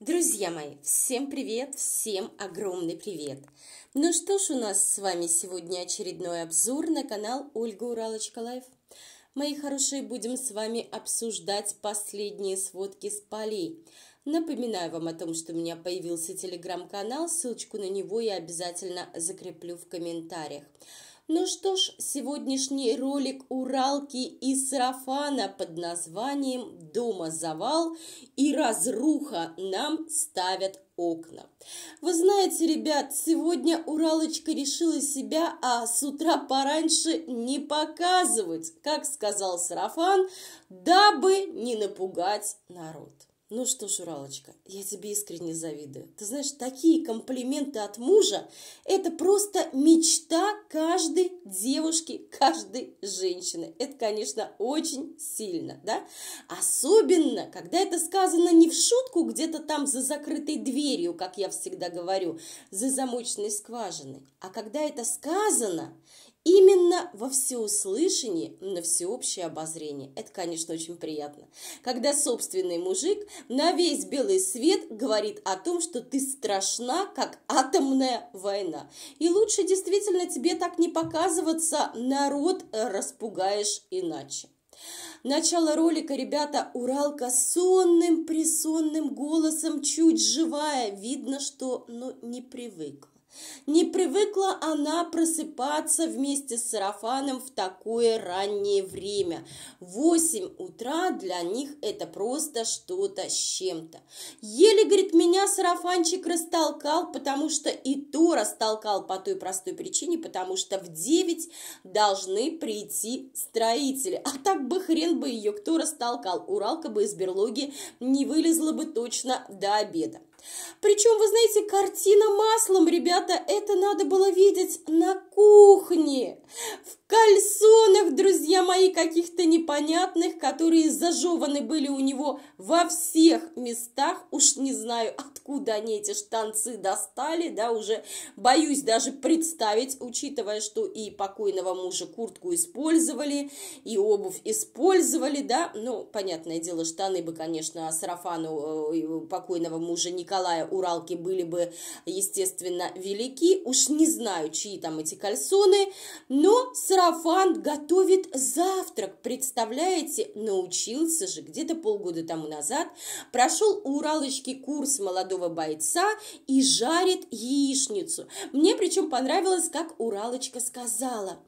Друзья мои, всем привет, всем огромный привет! Ну что ж, у нас с вами сегодня очередной обзор на канал Ольга Уралочка Лайф. Мои хорошие, будем с вами обсуждать последние сводки с полей. Напоминаю вам о том, что у меня появился телеграм-канал, ссылочку на него я обязательно закреплю в комментариях. Ну что ж, сегодняшний ролик Уралки и Сарафана под названием «Дома завал и разруха нам ставят окна». Вы знаете, ребят, сегодня Уралочка решила себя, а с утра пораньше не показывать, как сказал Сарафан, дабы не напугать народ. Ну что ж, Уралочка, я тебе искренне завидую. Ты знаешь, такие комплименты от мужа – это просто мечта каждой девушки, каждой женщины. Это, конечно, очень сильно, да? Особенно, когда это сказано не в шутку, где-то там за закрытой дверью, как я всегда говорю, за замочной скважиной, а когда это сказано, именно во всеуслышание, на всеобщее обозрение. Это, конечно, очень приятно. Когда собственный мужик на весь белый свет говорит о том, что ты страшна, как атомная война. И лучше действительно тебе так не показываться, народ э, распугаешь иначе. Начало ролика, ребята, Уралка сонным присонным голосом, чуть живая, видно, что ну, не привык. Не привыкла она просыпаться вместе с сарафаном в такое раннее время. Восемь утра для них это просто что-то с чем-то. Еле, говорит, меня сарафанчик растолкал, потому что и то растолкал по той простой причине, потому что в девять должны прийти строители. А так бы хрен бы ее кто растолкал. Уралка бы из берлоги не вылезла бы точно до обеда. Причем, вы знаете, картина маслом, ребята, Ребята, это надо было видеть на кухне, в кальсонах, друзья мои, каких-то непонятных, которые зажеваны были у него во всех местах. Уж не знаю, откуда они эти штанцы достали, да, уже боюсь даже представить, учитывая, что и покойного мужа куртку использовали, и обувь использовали, да, ну, понятное дело, штаны бы, конечно, сарафану э, покойного мужа Николая Уралки были бы, естественно, селяки, уж не знаю, чьи там эти кальсоны, но сарафан готовит завтрак, представляете, научился же где-то полгода тому назад, прошел у Уралочки курс молодого бойца и жарит яичницу. Мне причем понравилось, как Уралочка сказала,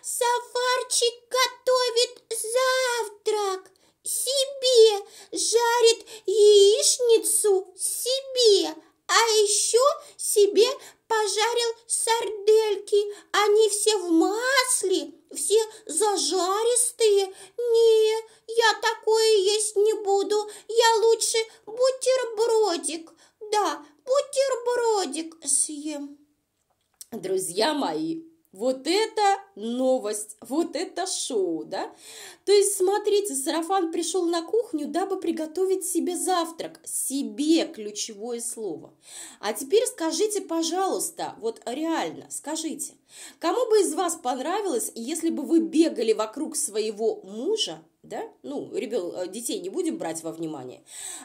«Сафарчик готовит завтрак!» себе, жарит яичницу себе, а еще себе пожарил сардельки. Они все в масле, все зажаристые. Не, я такое есть не буду. Я лучше бутербродик. Да, бутербродик съем. Друзья мои, вот это новость, вот это шоу, да? То есть, смотрите, сарафан пришел на кухню, дабы приготовить себе завтрак. Себе ключевое слово. А теперь скажите, пожалуйста, вот реально, скажите, кому бы из вас понравилось, если бы вы бегали вокруг своего мужа да, ну, ребен... Э, детей не будем брать во внимание,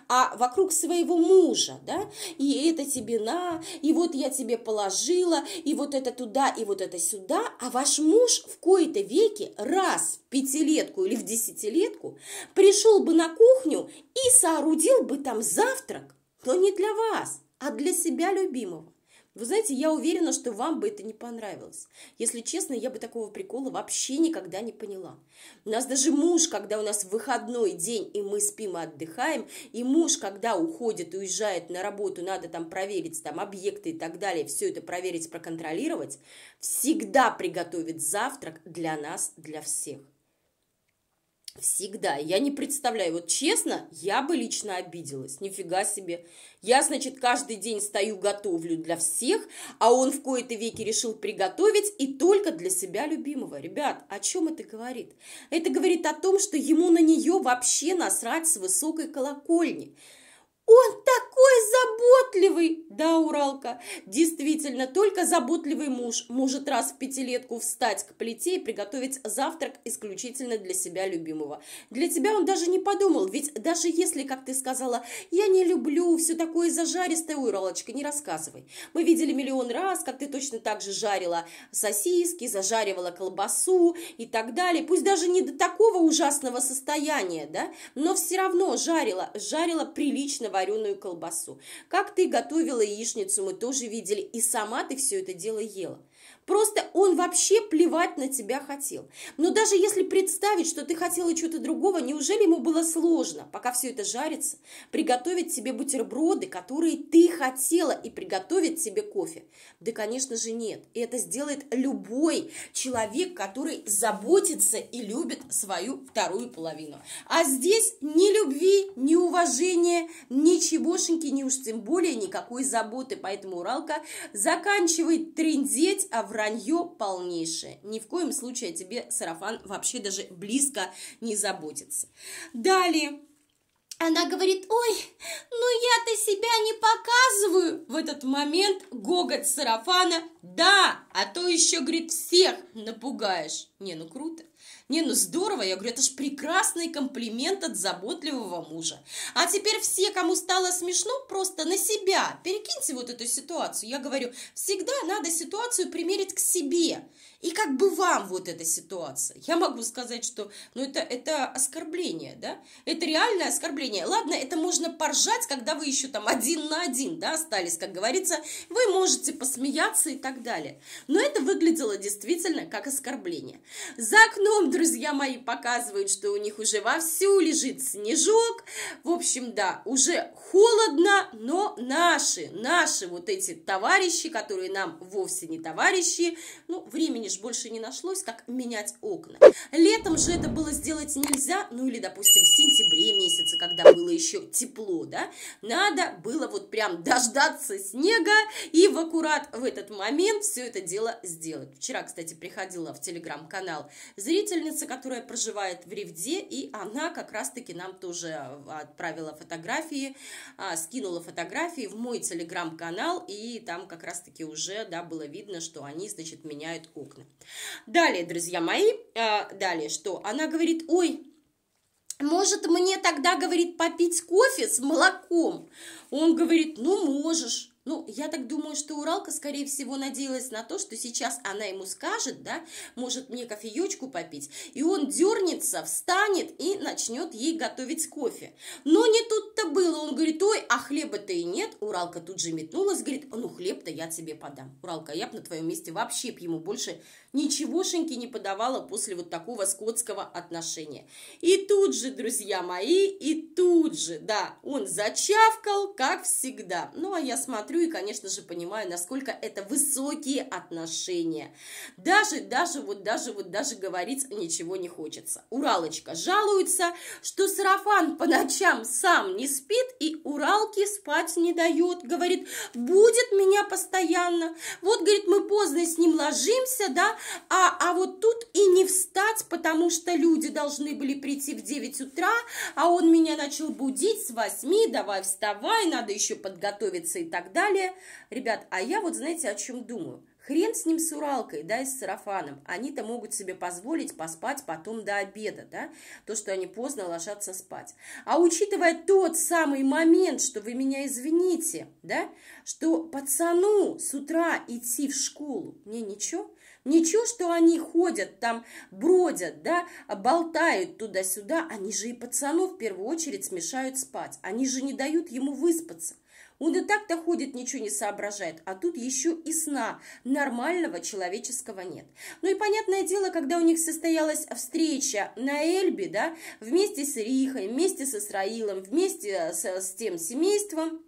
а вокруг своего мужа, да, и это тебе на, и вот я тебе положила, и вот это туда, и вот это сюда, а ваш муж в кои-то веке раз в пятилетку или в десятилетку пришел бы на кухню и соорудил бы там завтрак, но не для вас, а для себя любимого. Вы знаете, я уверена, что вам бы это не понравилось. Если честно, я бы такого прикола вообще никогда не поняла. У нас даже муж, когда у нас выходной день, и мы спим и отдыхаем, и муж, когда уходит, уезжает на работу, надо там проверить там объекты и так далее, все это проверить, проконтролировать, всегда приготовит завтрак для нас, для всех. Всегда. Я не представляю. Вот честно, я бы лично обиделась. Нифига себе. Я, значит, каждый день стою, готовлю для всех, а он в кои-то веки решил приготовить и только для себя любимого. Ребят, о чем это говорит? Это говорит о том, что ему на нее вообще насрать с высокой колокольни. Он такой заботливый, да, Уралка, действительно, только заботливый муж может раз в пятилетку встать к плите и приготовить завтрак исключительно для себя любимого. Для тебя он даже не подумал, ведь даже если, как ты сказала, я не люблю все такое зажаристое, Уралочка, не рассказывай. Мы видели миллион раз, как ты точно так же жарила сосиски, зажаривала колбасу и так далее. Пусть даже не до такого ужасного состояния, да, но все равно жарила, жарила прилично вареную колбасу. Как ты готовишь готовила яичницу, мы тоже видели, и сама ты все это дело ела. Просто он вообще плевать на тебя хотел. Но даже если представить, что ты хотела чего-то другого, неужели ему было сложно, пока все это жарится, приготовить себе бутерброды, которые ты хотела, и приготовить себе кофе? Да, конечно же, нет. И это сделает любой человек, который заботится и любит свою вторую половину. А здесь ни любви, ни уважения, ничегошеньки, ни уж тем более никакой заботы. Поэтому Уралка заканчивает трендеть, а вранье полнейшее. Ни в коем случае о тебе сарафан вообще даже близко не заботится. Далее. Она говорит, ой, ну я-то себя не показываю. В этот момент гогот сарафана, да, а то еще, говорит, всех напугаешь. Не, ну круто. Не, ну здорово, я говорю, это ж прекрасный комплимент от заботливого мужа. А теперь все, кому стало смешно, просто на себя перекиньте вот эту ситуацию. Я говорю, всегда надо ситуацию примерить к себе. И как бы вам вот эта ситуация? Я могу сказать, что ну, это, это оскорбление, да? Это реальное оскорбление. Ладно, это можно поржать, когда вы еще там один на один, да, остались, как говорится. Вы можете посмеяться и так далее. Но это выглядело действительно как оскорбление. За окном, друзья мои, показывают, что у них уже вовсю лежит снежок. В общем, да, уже холодно, но наши, наши вот эти товарищи, которые нам вовсе не товарищи, ну, времени лишь больше не нашлось, как менять окна. Летом же это было сделать нельзя, ну или, допустим, в сентябре месяце, когда было еще тепло, да, надо было вот прям дождаться снега и в аккурат в этот момент все это дело сделать. Вчера, кстати, приходила в телеграм-канал зрительница, которая проживает в Ревде, и она как раз-таки нам тоже а, отправила фотографии, а, скинула фотографии в мой телеграм-канал, и там как раз-таки уже, да, было видно, что они, значит, меняют окна важно. Далее, друзья мои, э, далее что? Она говорит, ой, может мне тогда, говорит, попить кофе с молоком? Он говорит, ну можешь. Ну, я так думаю, что Уралка, скорее всего, надеялась на то, что сейчас она ему скажет, да, может мне кофеечку попить, и он дернется, встанет и начнет ей готовить кофе. Но не тут-то было, он говорит, ой, а хлеба-то и нет, Уралка тут же метнулась, говорит, ну хлеб-то я тебе подам. Уралка, я бы на твоем месте вообще б ему больше ничегошеньки не подавала после вот такого скотского отношения. И тут же, друзья мои, и тут же, да, он зачавкал, как всегда. Ну, а я смотрю и, конечно же, понимаю, насколько это высокие отношения. Даже, даже, вот даже, вот даже говорить ничего не хочется. Уралочка жалуется, что сарафан по ночам сам не спит и Уралке спать не дает. Говорит, будет меня постоянно. Вот, говорит, мы поздно с ним ложимся, да, а, а вот тут и не встать, потому что люди должны были прийти в 9 утра, а он меня начал будить с 8, давай вставай, надо еще подготовиться и так далее. Ребят, а я вот знаете, о чем думаю? Хрен с ним с Уралкой, да, и с сарафаном. Они-то могут себе позволить поспать потом до обеда, да, то, что они поздно ложатся спать. А учитывая тот самый момент, что вы меня извините, да, что пацану с утра идти в школу, мне ничего, Ничего, что они ходят там, бродят, да, болтают туда-сюда, они же и пацанов в первую очередь смешают спать, они же не дают ему выспаться. Он и так-то ходит, ничего не соображает, а тут еще и сна нормального человеческого нет. Ну и понятное дело, когда у них состоялась встреча на Эльбе, да, вместе с Рихой, вместе с Исраилом, вместе э, с, с тем семейством,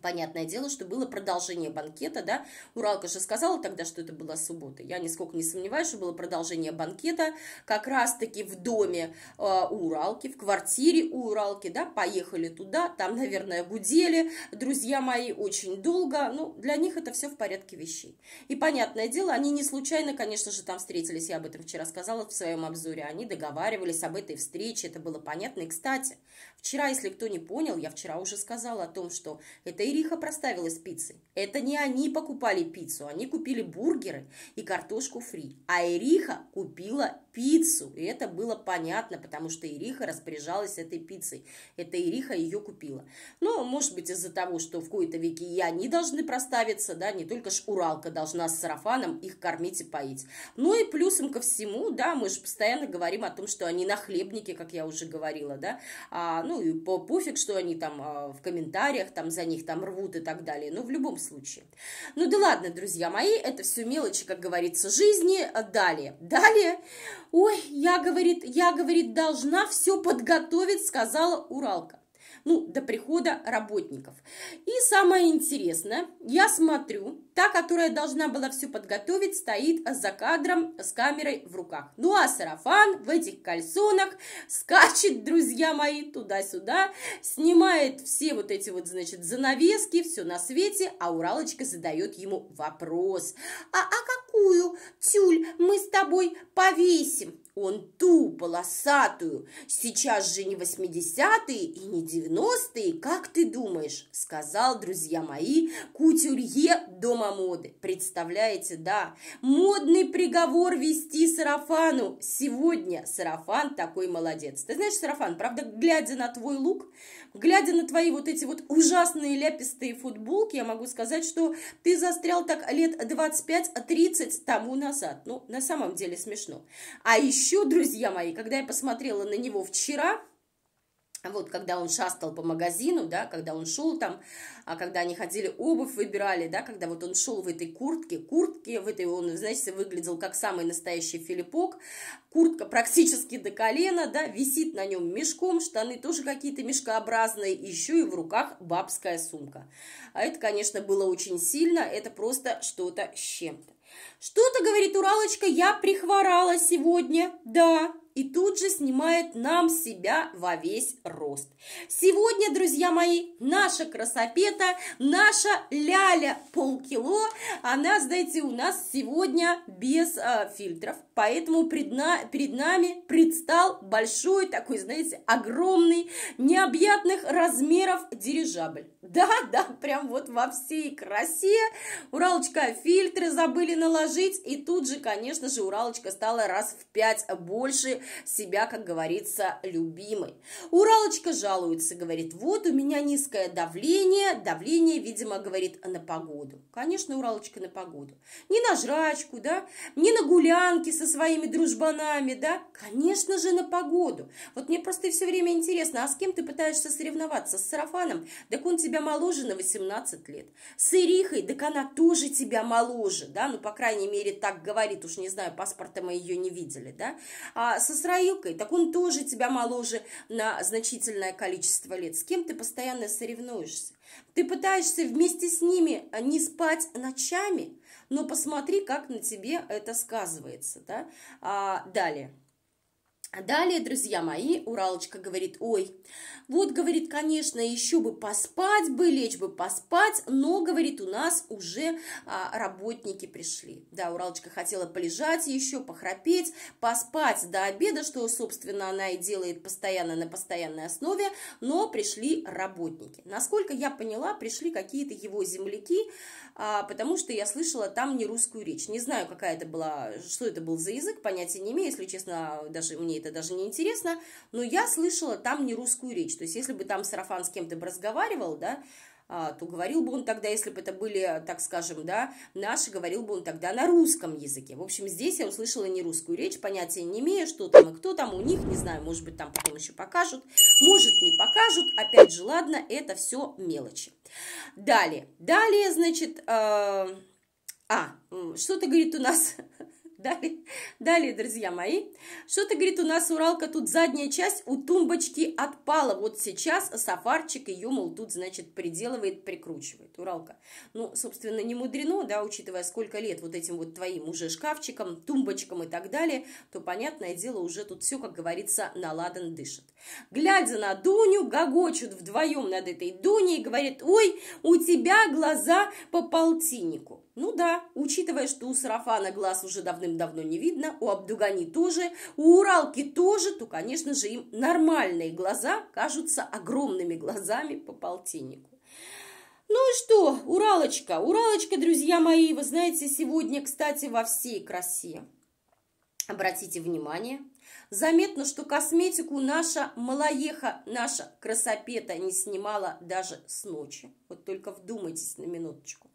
Понятное дело, что было продолжение банкета, да, Уралка же сказала тогда, что это была суббота, я нисколько не сомневаюсь, что было продолжение банкета, как раз-таки в доме э, Уралки, в квартире Уралки, да, поехали туда, там, наверное, гудели, друзья мои, очень долго, ну, для них это все в порядке вещей. И понятное дело, они не случайно, конечно же, там встретились, я об этом вчера сказала в своем обзоре, они договаривались об этой встрече, это было понятно, и, кстати, вчера, если кто не понял, я вчера уже сказала о том, что это Эриха проставила пиццей. Это не они покупали пиццу, они купили бургеры и картошку фри. А Эриха купила пиццу. И это было понятно, потому что Эриха распоряжалась этой пиццей. Это Эриха ее купила. Ну, может быть, из-за того, что в кои-то веки и они должны проставиться, да, не только ж Уралка должна с сарафаном их кормить и поить. Ну и плюсом ко всему, да, мы же постоянно говорим о том, что они нахлебники, как я уже говорила, да, а, ну и пофиг, что они там а, в комментариях, там за них там там рвут и так далее, но ну, в любом случае. Ну да ладно, друзья мои, это все мелочи, как говорится, жизни. Далее, далее. Ой, я, говорит, я, говорит, должна все подготовить, сказала Уралка ну, до прихода работников. И самое интересное, я смотрю, та, которая должна была все подготовить, стоит за кадром с камерой в руках. Ну а сарафан в этих кальсонах скачет, друзья мои, туда-сюда, снимает все вот эти вот, значит, занавески, все на свете, а Уралочка задает ему вопрос. А, а как какую тюль мы с тобой повесим? Он ту полосатую. Сейчас же не восьмидесятые и не девяностые, как ты думаешь, сказал, друзья мои, кутюрье Дома моды. Представляете, да, модный приговор вести сарафану. Сегодня сарафан такой молодец. Ты знаешь, сарафан, правда, глядя на твой лук, глядя на твои вот эти вот ужасные ляпистые футболки, я могу сказать, что ты застрял так лет 25-30 тому назад. Ну, на самом деле смешно. А еще, друзья мои, когда я посмотрела на него вчера, вот, когда он шастал по магазину, да, когда он шел там, а когда они ходили, обувь выбирали, да, когда вот он шел в этой куртке, куртке, в этой он, знаете, выглядел как самый настоящий филиппок, куртка практически до колена, да, висит на нем мешком, штаны тоже какие-то мешкообразные, еще и в руках бабская сумка. А это, конечно, было очень сильно, это просто что-то с чем-то. Что-то, говорит Уралочка, я прихворала сегодня, да, и тут же снимает нам себя во весь рост. Сегодня, друзья мои, наша красопета, наша ляля полкило, она, знаете, у нас сегодня без э, фильтров, поэтому пред, на, перед нами предстал большой такой, знаете, огромный, необъятных размеров дирижабль. Да, да, прям вот во всей красе. Уралочка фильтры забыли наложить, и тут же, конечно же, Уралочка стала раз в пять больше себя, как говорится, любимой. Уралочка жалуется, говорит, вот у меня низкое давление, давление, видимо, говорит, на погоду. Конечно, Уралочка на погоду. Не на жрачку, да, не на гулянки со своими дружбанами, да, конечно же, на погоду. Вот мне просто все время интересно, а с кем ты пытаешься соревноваться? С сарафаном? Да он тебя тебя моложе на 18 лет. С Ирихой, так она тоже тебя моложе, да, ну, по крайней мере, так говорит, уж не знаю, паспорта мы ее не видели, да. А со Сраилкой, так он тоже тебя моложе на значительное количество лет. С кем ты постоянно соревнуешься? Ты пытаешься вместе с ними а, не спать ночами, но ну, посмотри, как на тебе это сказывается, да. А, далее. А далее, друзья мои, Уралочка говорит, ой, вот, говорит, конечно, еще бы поспать бы, лечь бы поспать, но, говорит, у нас уже а, работники пришли. Да, Уралочка хотела полежать еще, похрапеть, поспать до обеда, что, собственно, она и делает постоянно на постоянной основе, но пришли работники. Насколько я поняла, пришли какие-то его земляки, а потому что я слышала там не русскую речь. Не знаю, какая это была, что это был за язык, понятия не имею, если честно, даже мне это даже не интересно, но я слышала там не русскую речь. То есть, если бы там сарафан с кем-то разговаривал, да, а, то говорил бы он тогда, если бы это были, так скажем, да, наши, говорил бы он тогда на русском языке. В общем, здесь я услышала не русскую речь, понятия не имею, что там и кто там у них, не знаю, может быть, там потом еще покажут, может, не покажут, опять же, ладно, это все мелочи. Далее, далее, значит, э, а, что-то говорит у нас Далее, далее, друзья мои, что-то, говорит, у нас Уралка тут задняя часть у тумбочки отпала. Вот сейчас сафарчик ее, мол, тут, значит, приделывает, прикручивает. Уралка, ну, собственно, не мудрено, да, учитывая, сколько лет вот этим вот твоим уже шкафчиком, тумбочкам и так далее, то, понятное дело, уже тут все, как говорится, наладан дышит. Глядя на Дуню, гогочут вдвоем над этой Дуней и говорят, ой, у тебя глаза по полтиннику. Ну да, учитывая, что у сарафана глаз уже давным-давно не видно, у Абдугани тоже, у Уралки тоже, то, конечно же, им нормальные глаза кажутся огромными глазами по полтиннику. Ну и что, Уралочка, Уралочка, друзья мои, вы знаете, сегодня, кстати, во всей красе. Обратите внимание, заметно, что косметику наша малоеха, наша красопета не снимала даже с ночи. Вот только вдумайтесь на минуточку.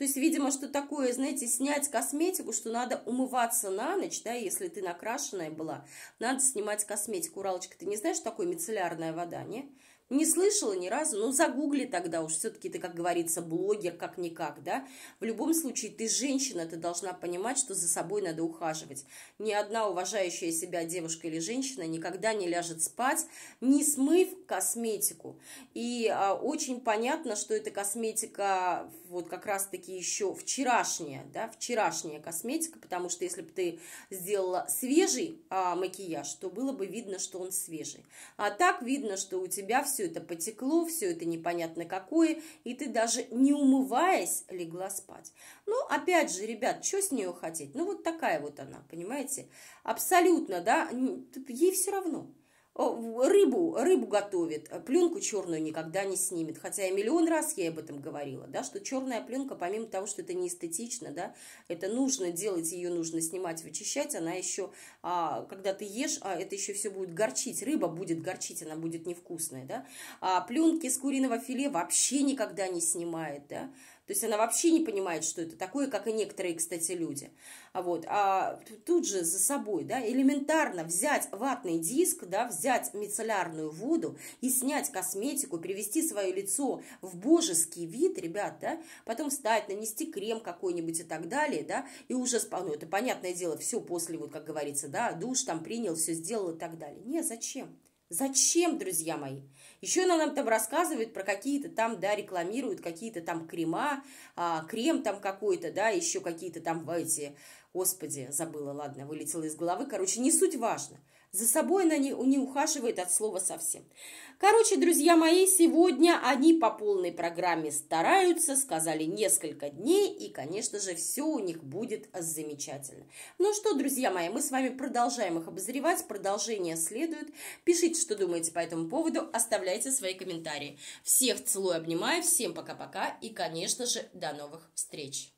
То есть, видимо, что такое, знаете, снять косметику, что надо умываться на ночь, да, если ты накрашенная была, надо снимать косметику. Уралочка, ты не знаешь, что такое мицеллярная вода, не? Не слышала ни разу, ну загугли тогда уж, все-таки ты, как говорится, блогер как-никак, да. В любом случае, ты женщина, ты должна понимать, что за собой надо ухаживать. Ни одна уважающая себя девушка или женщина никогда не ляжет спать, не смыв косметику. И а, очень понятно, что эта косметика вот как раз-таки еще вчерашняя, да, вчерашняя косметика, потому что если бы ты сделала свежий а, макияж, то было бы видно, что он свежий. А так видно, что у тебя все все это потекло, все это непонятно какое, и ты даже не умываясь легла спать. Ну, опять же, ребят, что с нее хотеть? Ну, вот такая вот она, понимаете? Абсолютно, да, ей все равно рыбу, рыбу готовит, а пленку черную никогда не снимет. Хотя я миллион раз я об этом говорила, да, что черная пленка, помимо того, что это не эстетично, да, это нужно делать, ее нужно снимать, вычищать, она еще, а, когда ты ешь, а, это еще все будет горчить, рыба будет горчить, она будет невкусная, да. А пленки с куриного филе вообще никогда не снимает, да. То есть она вообще не понимает, что это такое, как и некоторые, кстати, люди. А вот, а тут же за собой, да, элементарно взять ватный диск, да, взять мицеллярную воду и снять косметику, привести свое лицо в божеский вид, ребят, да, потом встать, нанести крем какой-нибудь и так далее, да, и уже, ну, это понятное дело, все после, вот, как говорится, да, душ там принял, все сделал и так далее. Не, зачем? Зачем, друзья мои? Еще она нам там рассказывает про какие-то там, да, рекламируют какие-то там крема, а, крем там какой-то, да, еще какие-то там эти Господи, забыла, ладно, вылетела из головы. Короче, не суть важно. За собой она не, не ухаживает от слова совсем. Короче, друзья мои, сегодня они по полной программе стараются, сказали несколько дней, и, конечно же, все у них будет замечательно. Ну что, друзья мои, мы с вами продолжаем их обозревать, продолжение следует. Пишите, что думаете по этому поводу, оставляйте свои комментарии. Всех целую, обнимаю, всем пока-пока и, конечно же, до новых встреч!